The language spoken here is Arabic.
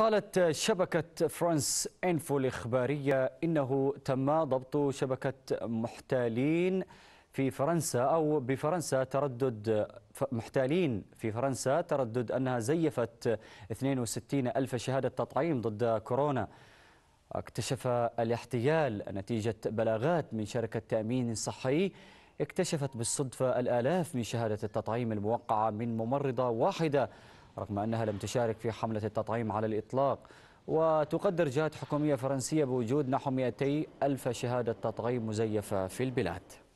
قالت شبكة فرانس إنفو الإخبارية إنه تم ضبط شبكة محتالين في فرنسا أو بفرنسا تردد محتالين في فرنسا تردد أنها زيفت 62 ألف شهادة تطعيم ضد كورونا اكتشف الاحتيال نتيجة بلاغات من شركة تأمين صحي اكتشفت بالصدفة الآلاف من شهادة التطعيم الموقعة من ممرضة واحدة رغم أنها لم تشارك في حملة التطعيم على الإطلاق وتقدر جهات حكومية فرنسية بوجود نحو 200 ألف شهادة تطعيم مزيفة في البلاد